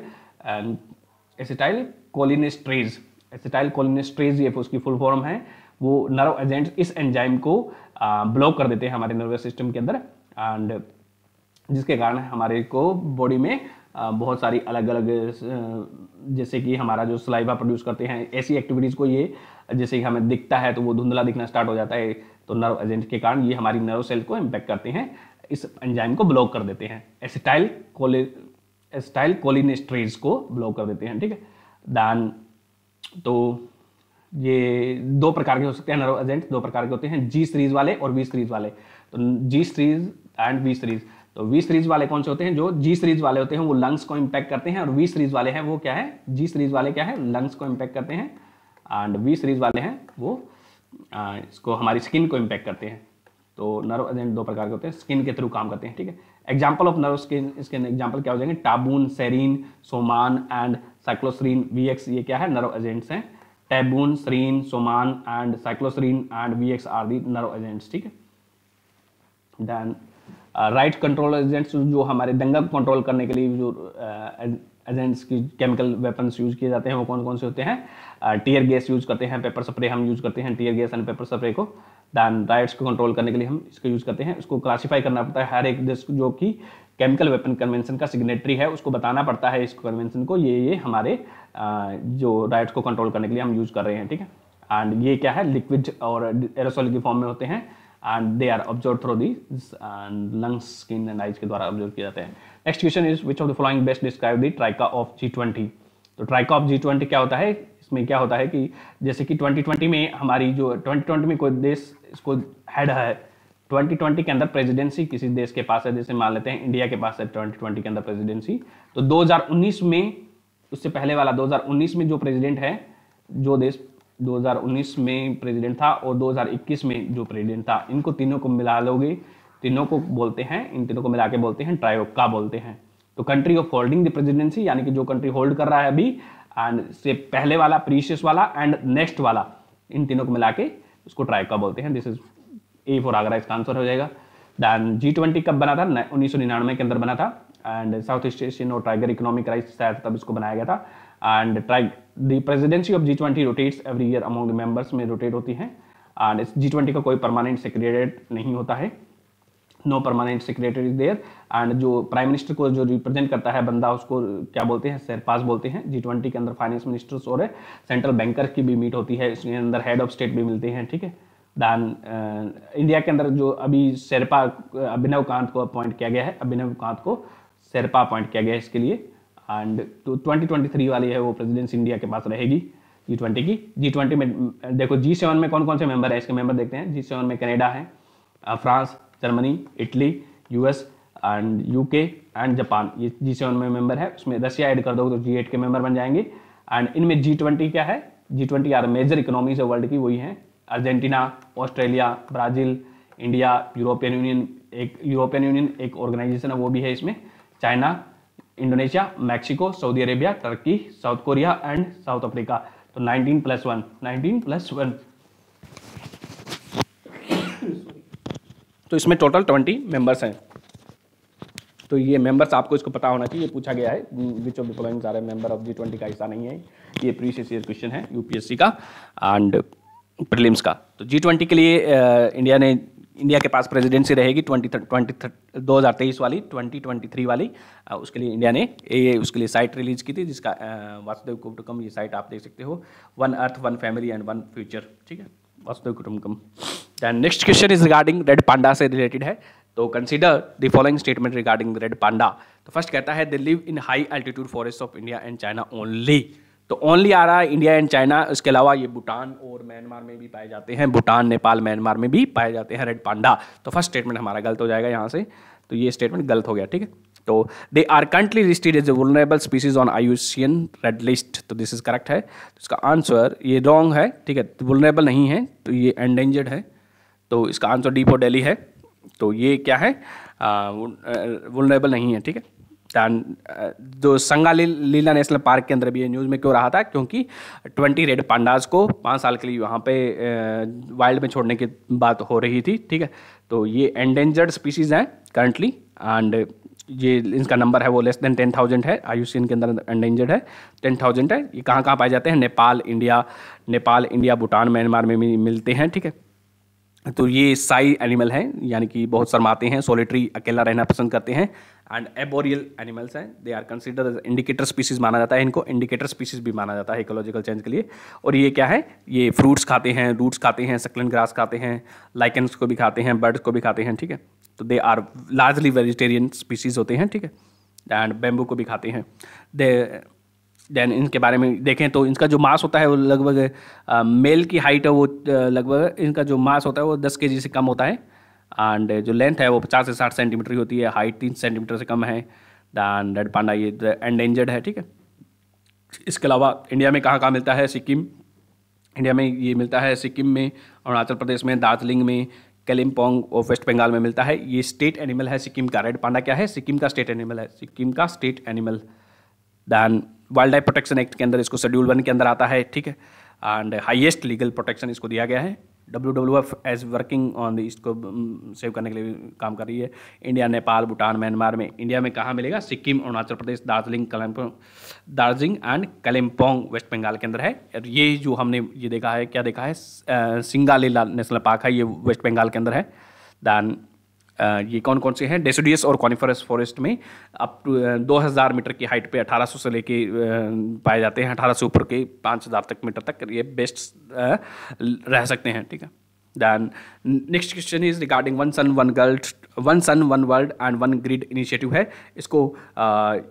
acetyl cholinesterase acetyl cholinesterase ये उसकी फुल फॉर्म है वो नर्व एजेंट्स इस एंजाइम को ब्लॉक uh, कर देते हैं हमारे नर्वस सिस्टम के अंदर एंड जिसके कारण हमारे को बॉडी में बहुत सारी अलग अलग जैसे कि हमारा जो सलाइवा प्रोड्यूस करते हैं ऐसी एक्टिविटीज़ को ये जैसे कि हमें दिखता है तो वो धुंधला दिखना स्टार्ट हो जाता है तो नर्व एजेंट के कारण ये हमारी नर्व सेल को इम्पैक्ट करते हैं इस एंजाइम को ब्लॉक कर देते हैं एसिटाइल कोले एसिटाइल कोलिनेस्ट्रेज को ब्लॉक कर देते हैं ठीक है दान तो ये दो प्रकार के हो सकते हैं नर्व एजेंट दो प्रकार के होते हैं जी सीरीज वाले और वी सीरीज वाले तो G series and V series तो वी सीरीज वाले कौन से होते हैं जो जी सीरीज वाले होते हैं वो लंग्स को इम्पैक्ट करते हैं और वी सीरीज वाले हैं वो क्या है जी सीरीज वाले क्या है लंग्स को इम्पैक्ट करते हैं एंड वी सीरीज वाले हैं वो आ, इसको हमारी स्किन को इम्पैक्ट करते हैं तो नर्व एजेंट दो प्रकार के होते हैं स्किन के थ्रू काम करते हैं ठीक है example of nerve skin skin example क्या हो जाएंगे tabun sarin soman and cyclosarin V ये क्या है नर्व एजेंट्स हैं tabun sarin soman and cyclosarin and V are the nerve agents ठीक है देन राइट कंट्रोल एजेंट्स जो हमारे दंगा को कंट्रोल करने के लिए जो एजेंट्स की केमिकल वेपन्स यूज किए जाते हैं वो कौन कौन से होते हैं टीयर गैस यूज करते हैं पेपर स्प्रे हम यूज करते हैं tear gas and pepper spray को दैन राइट्स को कंट्रोल करने के लिए हम इसको यूज करते हैं इसको क्लासीफाई करना पड़ता है हर एक देश जो कि केमिकल वेपन कन्वेंशन का सिग्नेटरी है उसको बताना पड़ता है इस कन्वेंशन को ये ये हमारे जो राइट्स को कंट्रोल करने के लिए हम यूज कर रहे हैं ठीक है एंड ये क्या है लिक्विड और एरोसोल के फॉर्म में होते हैं and they are observe through the lungs skin and eyes के द्वारा ऑब्जर्व किए जाते हैं next question is which of the following best describe the troika of G twenty तो ट्राइका ऑफ जी ट्वेंटी क्या होता है इसमें क्या होता है कि जैसे कि 2020 में हमारी जो 2020 में कोई देश इसको हेड है 2020 के अंदर प्रेसिडेंसी किसी देश के पास है जैसे मान लेते हैं इंडिया के पास है 2020 के अंदर प्रेसिडेंसी तो 2019 में उससे पहले वाला 2019 में जो प्रेसिडेंट है जो देश 2019 में प्रेसिडेंट था और 2021 में जो प्रेसिडेंट था इनको तीनों को मिला लोगे तीनों को बोलते हैं इन तीनों को मिला के बोलते हैं ट्रायोका बोलते हैं तो country of holding the presidency यानी कि जो कंट्री होल्ड कर रहा है अभी एंड से पहले वाला प्रीशियस वाला एंड नेक्स्ट वाला इन तीनों को मिला के उसको ट्रायोका बोलते हैं this is A for Agra इसका आंसर हो जाएगा दैन जी ट्वेंटी कब बना था उन्नीस सौ निन्यानवे के अंदर बना था एंड साउथ ईस्ट एशियन और टाइगर इकोनॉमिक राइस तब इसको बनाया गया था and troika the presidency of G twenty rotates every year among the members में रोटेट होती है एंड जी ट्वेंटी का कोई परमानेंट सेक्रेटरेट नहीं होता है no permanent secretary there and जो प्राइम मिनिस्टर को जो रिप्रेजेंट करता है बंदा उसको क्या बोलते हैं सरपास बोलते हैं जी ट्वेंटी के अंदर फाइनेंस मिनिस्टर्स और सेंट्रल बैंकर की भी मीट होती है इसके अंदर हेड ऑफ स्टेट भी मिलते हैं ठीक है दैन इंडिया uh, के अंदर जो अभी शेरपा अभिनव कांत को अपॉइंट किया गया है अभिनव कांत को शेरपा अपॉइंट किया गया है इसके लिए एंड तो 2023 वाली है वो प्रेसिडेंसी इंडिया के पास रहेगी जी ट्वेंटी की जी ट्वेंटी में देखो जी सेवन में कौन कौन से मेंबर है इसके मेंबर देखते हैं जी सेवन में कनाडा है France Germany Italy US and UK and Japan ये जी सेवन में मेंबर है उसमें रशिया ऐड कर दोगे तो जी एट के मेंबर बन जाएंगे एंड इनमें जी ट्वेंटी क्या है G twenty are major economies है वर्ल्ड की वही हैं Argentina Australia Brazil India European Union एक यूरोपियन यूनियन एक ऑर्गेनाइजेशन है वो भी है इसमें China Indonesia Mexico Saudi Arabia Turkey South Korea and South Africa तो 19 plus one nineteen plus one तो इसमें टोटल ट्वेंटी मेंबर्स हैं तो ये मेंबर्स आपको इसको पता होना चाहिए पूछा गया है विच ऑफ दिन सारे मेंबर ऑफ जी ट्वेंटी का हिस्सा नहीं है ये प्रीवियस ईयर क्वेश्चन है यूपीएससी का एंड प्रीलिम्स का तो जी ट्वेंटी के लिए इंडिया ने इंडिया के पास प्रेसिडेंसी रहेगी ट्वेंटी ट्वेंटी दो हज़ार तेईस वाली ट्वेंटी ट्वेंटी थ्री वाली उसके लिए इंडिया ने ये उसके लिए साइट रिलीज की थी जिसका वासुदेव कुटुकम ये साइट आप देख सकते हो one earth one family and one future ठीक है Vasudhaiva Kutumbakam then next question is regarding red panda से रिलेटेड है तो consider the following statement regarding red panda तो फर्स्ट कहता है they live in high altitude forest of India and China only तो ओनली आ रहा है इंडिया एंड चाइना इसके अलावा ये भूटान और म्यांमार में भी पाए जाते हैं भूटान नेपाल म्यांमार में भी पाए जाते हैं रेड पांडा तो फर्स्ट स्टेटमेंट हमारा गलत हो जाएगा यहाँ से तो ये स्टेटमेंट गलत हो गया ठीक है तो they are currently listed as a species on IUCN red list तो दिस इज करेक्ट है तो इसका आंसर ये रॉन्ग है ठीक है तो नहीं है तो ये एंडेंजर्ड है तो इसका आंसर डीपो डेली है तो ये क्या है वुलनरेबल नहीं है ठीक है जो संगा लीला नेशनल पार्क के अंदर भी ये न्यूज़ में क्यों रहा था क्योंकि ट्वेंटी रेड पांडाज को पाँच साल के लिए वहाँ पे वाइल्ड में छोड़ने की बात हो रही थी ठीक है तो ये एंडेंजर्ड स्पीसीज हैं करंटली एंड ये इनका नंबर है वो लेस देन टेन थाउजेंड है आयु के अंदर एंडेंजर्ड है टेन थाउजेंड है ये कहाँ कहाँ पाए जाते हैं Nepal India Nepal India Bhutan Myanmar में भी मिलते हैं ठीक है तो ये साई एनिमल हैं यानी कि बहुत शर्माते हैं सोलिटरी अकेला रहना पसंद करते हैं एंड एबोरियल एनिमल्स हैं they are consider as indicator species माना जाता है इनको इंडिकेटर स्पीसीज भी माना जाता है इकोलॉजिकल चेंज के लिए और ये क्या है ये फ्रूट्स खाते हैं रूट्स खाते हैं सकलन ग्रास खाते हैं लाइकन्स को भी खाते हैं बर्ड्स को भी खाते हैं ठीक है तो they are largely vegetarian species होते हैं ठीक है एंड बेम्बू को भी खाते हैं दे देन इनके बारे में देखें तो इनका जो मास होता है वो लगभग मेल की हाइट है वो लगभग इनका जो मास होता है वो दस के से कम होता है एंड uh, जो लेंथ है वो पचास से साठ सेंटीमीटर की होती है हाइट तीन सेंटीमीटर से कम है दैन रेड पांडा ये एंडेंजर्ड है ठीक है इसके अलावा इंडिया में कहाँ कहाँ मिलता है सिक्किम इंडिया में ये मिलता है सिक्किम में अरुणाचल प्रदेश में दार्जिलिंग में कलिम्पोंग और वेस्ट बंगाल में मिलता है ये स्टेट एनिमल है सिक्किम का रेड पांडा क्या है सिक्किम का स्टेट एनिमल है सिक्किम का state animal then wildlife protection act के अंदर इसको शेड्यूल वन के अंदर आता है ठीक है एंड हाइएस्ट लीगल प्रोटेक्शन इसको दिया गया है W W F as working on the इसको सेव करने के लिए काम कर रही है इंडिया नेपाल भूटान म्यांमार में इंडिया में कहाँ मिलेगा सिक्किम अरुणाचल प्रदेश दार्जिलिंग कलिम्पोंग दार्जिलिंग एंड कलिम्पोंग वेस्ट बंगाल के अंदर है और ये जो हमने ये देखा है क्या देखा है सिंगालीला नेशनल पार्क है ये वेस्ट बंगाल के अंदर है दैन ये कौन कौन से हैं डेसिडियस और कॉनिफरस फॉरेस्ट में अप टू दो हज़ार मीटर की हाइट पे 1800 से लेके पाए जाते हैं 1800 से ऊपर के 5000 तक मीटर तक ये बेस्ट रह सकते हैं ठीक है then next question is regarding one sun one grid one sun one world and one grid initiative है इसको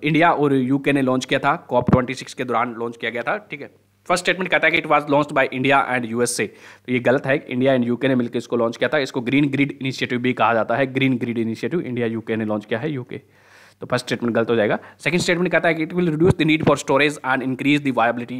इंडिया और यूके ने लॉन्च किया था कॉप ट्वेंटी सिक्स के दौरान लॉन्च किया गया था ठीक है फर्स्ट स्टेटमेंट कहता है कि it was launch by India and USA तो ये गलत है इंडिया एंड यूके ने मिलकर इसको लॉन्च किया था इसको ग्रीन ग्रिड इनिशिएटिव भी कहा जाता है green grid initiative India UK ने लॉन्च किया है यूके तो फर्स्ट स्टेटमेंट गलत हो जाएगा सेकंड स्टेटमेंट कहता है कि it will reduce the need for storage and increase the viability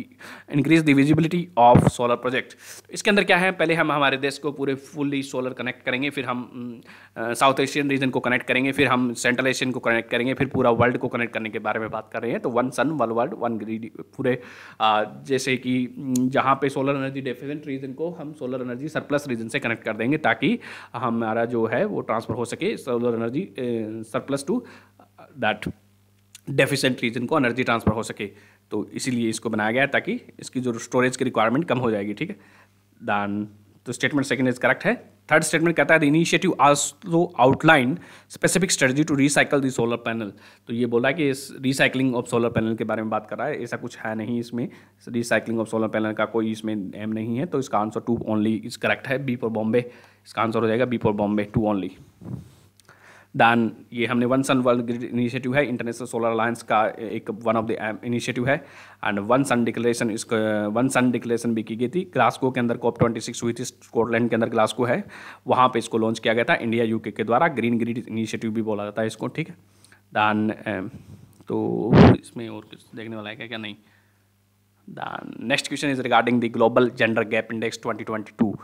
increase the visibility of solar project इसके अंदर क्या है पहले हम हमारे देश को पूरे फुल्ली सोलर कनेक्ट करेंगे फिर हम साउथ एशियन रीजन को कनेक्ट करेंगे फिर हम सेंट्रल एशियन को कनेक्ट करेंगे फिर पूरा वर्ल्ड को कनेक्ट करने के बारे में बात कर रहे हैं तो One sun one World One Grid पूरे जैसे कि जहाँ पे सोलर एनर्जी डेफिशेंट रीजन को हम सोलर एनर्जी सरप्लस रीजन से कनेक्ट कर देंगे ताकि हमारा जो है वो ट्रांसफ़र हो सके solar energy surplus to that deficient region को एनर्जी ट्रांसफर हो सके तो इसीलिए इसको बनाया गया ताकि इसकी जो स्टोरेज की रिक्वायरमेंट कम हो जाएगी ठीक है दैन तो स्टेटमेंट सेकेंड इज करेक्ट है थर्ड स्टेटमेंट कहता है the initiative also outline specific strategy to recycle the solar panel तो ये बोला कि इस रिसाइकलिंग ऑफ सोलर पैनल के बारे में बात कर रहा है ऐसा कुछ है नहीं इसमें रिसाइकलिंग ऑफ सोलर पैनल का कोई इसमें एम नहीं है तो इसका answer two only is correct है बी फॉर बॉम्बे इसका आंसर हो जाएगा B for Bombay two only then ये हमने one sun world grid initiative है इंटरनेशनल सोलर अलायंस का एक वन ऑफ द इनिशिएटिव है एंड वन सन डिक्लेरेशन इसको वन सन डिक्लेरेशन भी की गई थी ग्लास्को के अंदर कॉप ट्वेंटी सिक्स हुई थी स्कॉटलैंड के अंदर ग्लास्को है वहाँ पर इसको लॉन्च किया गया था इंडिया यूके के द्वारा ग्रीन ग्रिड इनिशिएटिव भी बोला जाता है इसको ठीक है दैन um, तो इसमें और कुछ देखने वाला है क्या क्या नहीं then next question is regarding the global gender gap index twenty twenty two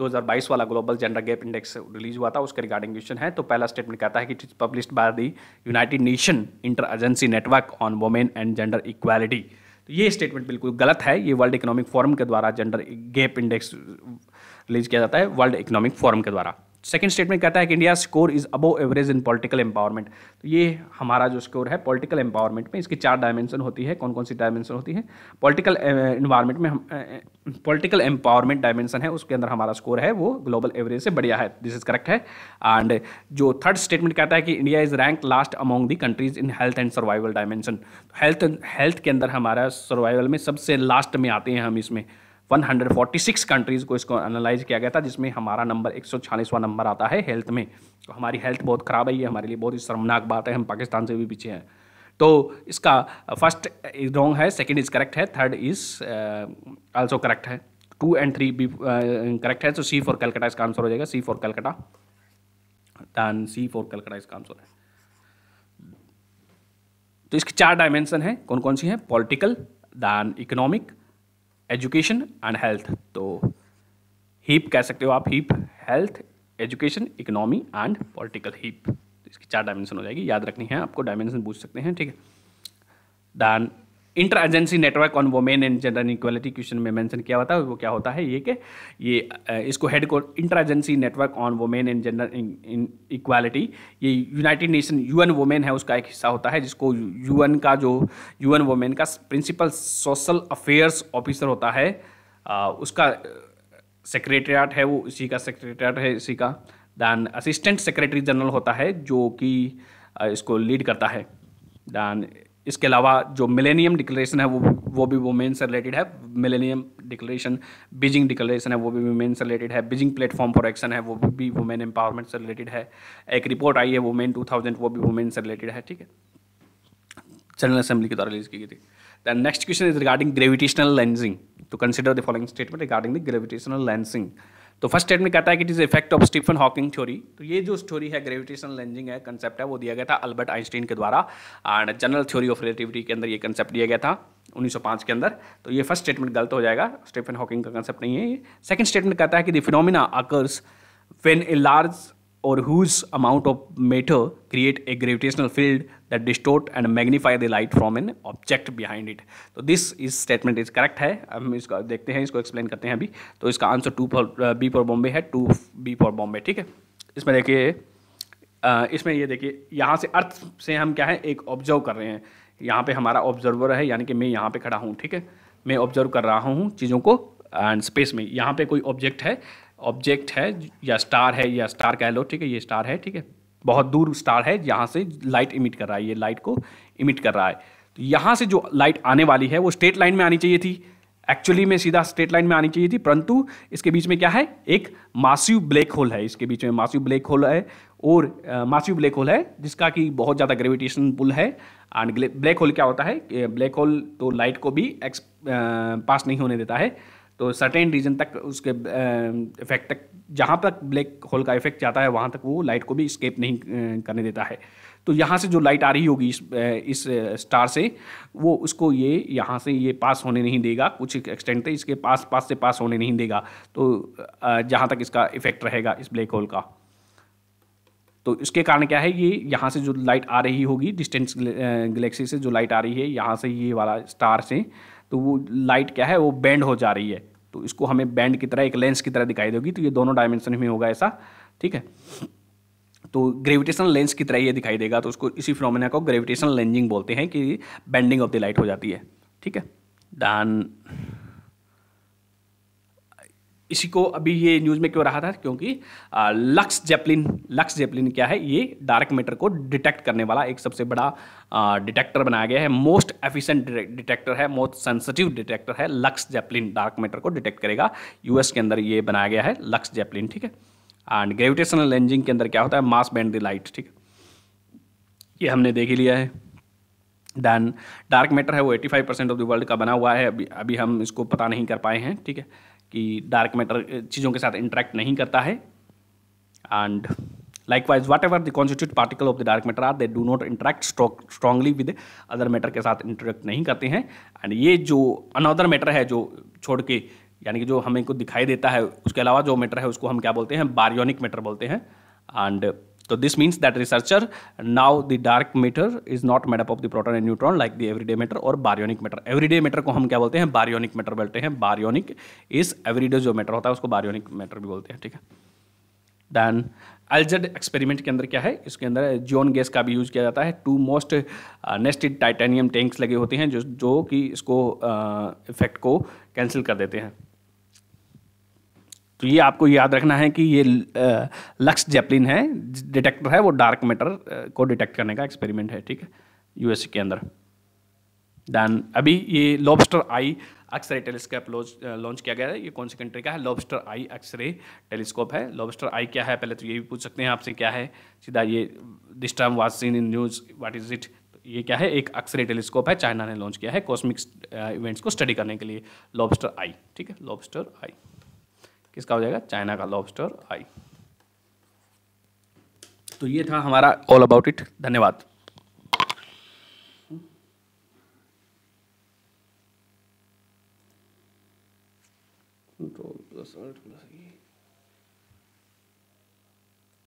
2022 वाला global gender gap index release हुआ था उसके रिगार्डिंग क्वेश्चन है तो पहला स्टेटमेंट कहता है कि it is publish by the United Nation inter agency network on women and gender equality तो ये स्टेटमेंट बिल्कुल गलत है ये वर्ल्ड इकोनॉमिक फोरम के द्वारा जेंडर गैप इंडेक्स रिलीज किया जाता है वर्ल्ड इकोनॉमिक फोरम के द्वारा सेकेंड स्टेटमेंट कहता है कि India score is above average in political empowerment तो ये हमारा जो स्कोर है पॉलिटिकल एम्पावरमेंट में इसकी चार डायमेंशन होती है कौन कौन सी डायमेंशन होती है पॉलिटिकल इन्वायरमेंट में हम पॉलिटिकल एम्पावरमेंट डायमेंशन है उसके अंदर हमारा स्कोर है वो ग्लोबल एवरेज से बढ़िया है दिस इज करेक्ट है एंड जो थर्ड स्टेटमेंट कहता है कि India is rank last among the countries in health and survival dimension health health के अंदर हमारा सर्वाइवल में सबसे लास्ट में आते हैं हम इसमें 146 कंट्रीज़ को इसको एनालाइज किया गया था जिसमें हमारा नंबर एक नंबर आता है हेल्थ में तो हमारी हेल्थ बहुत ख़राब है ये हमारे लिए बहुत ही शर्मनाक बात है हम पाकिस्तान से भी पीछे हैं तो इसका फर्स्ट इज रॉन्ग है सेकेंड इज़ करेक्ट है थर्ड इज़ आल्सो करेक्ट है टू एंड थ्री भी करेक्ट है तो सी फॉर कलकटा इसका आंसर हो जाएगा सी फॉर कलकटा दान सी फॉर कलकटा इसका आंसर है तो इसकी चार डायमेंशन हैं कौन कौन सी हैं political then economic education and health तो हीप कह सकते हो आप heap health education economy and political heap तो इसकी चार डायमेंशन हो जाएगी याद रखनी है आपको डायमेंशन पूछ सकते हैं ठीक है then inter agency network on women and gender equality question में मेंशन किया हुआ था वो क्या होता है ये कि ये इसको हेड को inter agency network on women and gender equality ये यूनाइटेड नेशन यूएन वोमेन है उसका एक हिस्सा होता है जिसको यूएन का जो यूएन वोमेन का प्रिंसिपल सोशल अफेयर्स ऑफिसर होता है उसका सेक्रेटरियाट है वो इसी का सेक्रेटरियाट है इसी का दैन असिस्टेंट सेक्रेटरी जनरल होता है जो कि इसको लीड करता है दैन इसके अलावा जो मिलेनियम डिक्लेरेशन है वो वो भी वुमेन से रिलेटेड है मिलेनियम डिक्लेरेशन बीजिंग डिक्लेरेशन है वो भी वुमेन से रिलेटेड है बीजिंग प्लेटफॉर्म फॉर एक्शन है वो भी वुमेन एम्पावरमेंट से रिलेटेड है एक रिपोर्ट आई है वुमेन टू थाउजेंड वो भी वुमेन से रिलेटेड है ठीक है जनरल असेंबली के द्वारा रिलीज की गई थी then next question is regarding gravitational lensing to consider the following statement regarding the gravitational lensing तो फर्स्ट स्टेटमेंट कहता है कि it is effect of Stephen Hawking theory तो ये जो स्टोरी है ग्रेविटेशन लेंजिंग है कंसेप्ट है वो दिया गया था अल्बर्ट आइंस्टीन के द्वारा and general theory of relativity के अंदर ये कंसेप्ट दिया गया था 1905 के अंदर तो ये फर्स्ट स्टेटमेंट गलत हो जाएगा स्टीफन हॉकिंग का कंसेप्ट नहीं है ये सेकंड स्टेटमेंट कहता है कि the phenomena occurs when a large or huge amount of matter create a gravitational field that distort and magnify the light from an object behind it तो this is statement is correct है हम इसको देखते हैं इसको एक्सप्लेन करते हैं अभी तो इसका answer two for B for Bombay है टू बी फॉर बॉम्बे ठीक है इसमें देखिए uh, इसमें ये देखिए यहाँ से अर्थ से हम क्या है एक ऑब्जर्व कर रहे हैं यहाँ पे हमारा ऑब्जर्वर है यानी कि मैं यहाँ पे खड़ा हूँ ठीक है मैं ऑब्जर्व कर रहा हूँ चीज़ों को एंड स्पेस में यहाँ पे कोई ऑब्जेक्ट है ऑब्जेक्ट है या स्टार है या स्टार कह लो ठीक है ये स्टार है ठीक है बहुत दूर स्टार है यहाँ से लाइट इमिट कर रहा है ये लाइट को इमिट कर रहा है तो यहाँ से जो लाइट आने वाली है वो स्ट्रेट लाइन में आनी चाहिए थी एक्चुअली में सीधा स्ट्रेट लाइन में आनी चाहिए थी परंतु इसके बीच में क्या है एक मासिव ब्लैक होल है इसके बीच में मासिव ब्लैक होल है और मासिव ब्लैक होल है जिसका कि बहुत ज़्यादा ग्रेविटेशन पुल है एंड ब्लैक होल क्या होता है ब्लैक होल तो लाइट को भी एक्स पास नहीं होने देता है तो सर्टेन रीजन तक उसके इफेक्ट तक जहाँ तक ब्लैक होल का इफेक्ट जाता है वहाँ तक वो लाइट को भी स्केप नहीं करने देता है तो यहाँ से जो लाइट आ रही होगी इस इस स्टार से वो उसको ये यहाँ से ये पास होने नहीं देगा कुछ एक्सटेंट तक इसके पास पास से पास होने नहीं देगा तो जहाँ तक इसका इफेक्ट रहेगा इस ब्लैक होल का तो इसके कारण क्या है ये यहाँ से जो लाइट आ रही होगी डिस्टेंस गलेक्सी से जो लाइट आ रही है यहाँ से ये वाला स्टार से तो वो लाइट क्या है वो बैंड हो जा रही है तो इसको हमें बैंड की तरह एक लेंस की तरह दिखाई देगी तो ये दोनों डायमेंशन में होगा ऐसा ठीक है तो ग्रेविटेशन लेंस की तरह ये दिखाई देगा तो उसको इसी फिनोमिना को ग्रेविटेशन लेंजिंग बोलते हैं कि बैंडिंग ऑफ द लाइट हो जाती है ठीक है डन इसी को अभी ये न्यूज़ में क्यों रहा था क्योंकि लक्स जेपलिन लक्स जेपलिन क्या है ये डार्क मैटर को डिटेक्ट करने वाला एक सबसे बड़ा डिटेक्टर बनाया गया है मोस्ट एफिशिएंट डिटेक्टर है मोस्ट सेंसिटिव डिटेक्टर है लक्स जेपलिन डार्क मैटर को डिटेक्ट करेगा यूएस के अंदर ये बनाया गया है लक्स जेपलिन ठीक है एंड ग्रेविटेशनल लेंजिंग के अंदर क्या होता है मास बैंड द लाइट ठीक है ये हमने देख ही लिया है देन डार्क मैटर है वो 85 परसेंट ऑफ द वर्ल्ड का बना हुआ है अभी अभी हम इसको पता नहीं कर पाए हैं ठीक है कि डार्क मैटर चीज़ों के साथ इंटरेक्ट नहीं करता है and likewise whatever the constitute particle of the dark matter are they do not interact strongly with other matter के साथ इंटरेक्ट नहीं करते हैं एंड ये जो अनदर मैटर है जो छोड़ के यानी कि जो हमें को दिखाई देता है उसके अलावा जो मैटर है उसको हम क्या बोलते हैं बारियोनिक मैटर बोलते हैं एंड तो this means that researcher now the dark matter is not made up of the proton and neutron like the everyday matter or baryonic metre everyday metre को हम क्या बोलते हैं बारियोनिक मीटर बोलते हैं बारियोनिक इस एवरीडे जो मैटर होता है उसको बारियोनिक मैटर भी बोलते हैं ठीक है दैन अल्जड एक्सपेरिमेंट के अंदर क्या है इसके अंदर जोन गैस का भी यूज किया जाता है two most nested titanium tanks लगे होते हैं जो जो कि इसको इफेक्ट uh, को कैंसिल कर देते हैं तो ये आपको याद रखना है कि ये लक्स जेपलिन है डिटेक्टर है वो डार्क मैटर को डिटेक्ट करने का एक्सपेरिमेंट है ठीक है यूएसए के अंदर दैन अभी ये lobster eye X-ray telescope launch किया गया है ये कौन सी कंट्री का है लॉबस्टर आई एक्सरे टेलीस्कोप है लॉबस्टर आई क्या है पहले तो ये भी पूछ सकते हैं आपसे क्या है सीधा ये this time was seen in news what is it ये क्या है एक एक्सरे टेलीस्कोप है चाइना ने लॉन्च किया है कॉस्मिक इवेंट्स को स्टडी करने के लिए लॉबस्टर आई ठीक है लॉबस्टर आई किसका हो जाएगा चाइना का लॉबस्टर आई तो ये था हमारा ऑल अबाउट इट धन्यवाद control the result